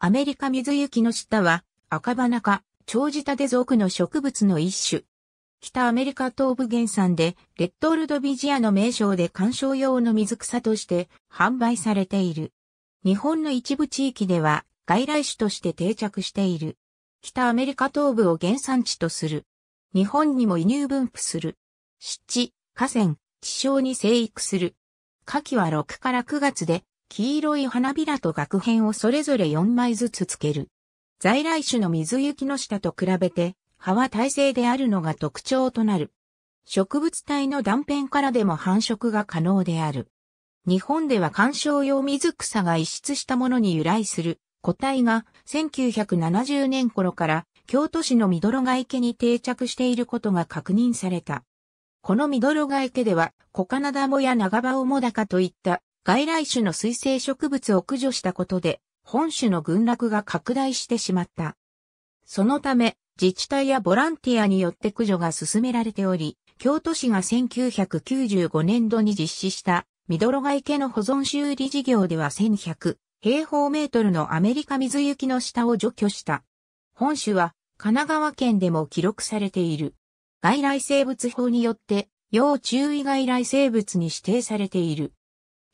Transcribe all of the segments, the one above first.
アメリカ水雪の下は、赤花か、長寿で属の植物の一種。北アメリカ東部原産で、レッドオルドビジアの名称で観賞用の水草として販売されている。日本の一部地域では外来種として定着している。北アメリカ東部を原産地とする。日本にも移入分布する。湿地、河川、地床に生育する。夏季は6から9月で黄色い花びらと額片をそれぞれ4枚ずつつける。在来種の水雪の下と比べて、葉は耐性であるのが特徴となる。植物体の断片からでも繁殖が可能である。日本では観賞用水草が逸出したものに由来する個体が1970年頃から京都市のミドロガ池に定着していることが確認された。このミドロガ池ではコカナダモや長バオモダカといった外来種の水生植物を駆除したことで、本種の群落が拡大してしまった。そのため、自治体やボランティアによって駆除が進められており、京都市が1995年度に実施したミドロガ池の保存修理事業では1100平方メートルのアメリカ水行きの下を除去した。本種は神奈川県でも記録されている。外来生物法によって要注意外来生物に指定されている。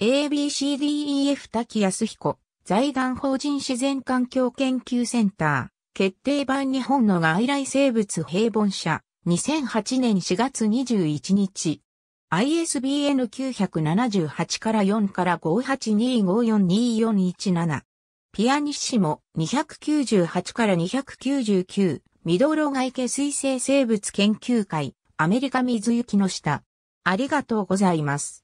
ABCDEF 滝康彦、財団法人自然環境研究センター、決定版日本の外来生物平凡社、2008年4月21日、ISBN 978から4から5825424117、ピアニッシモ298から299、ミドロガイケ水生生物研究会、アメリカ水行きの下。ありがとうございます。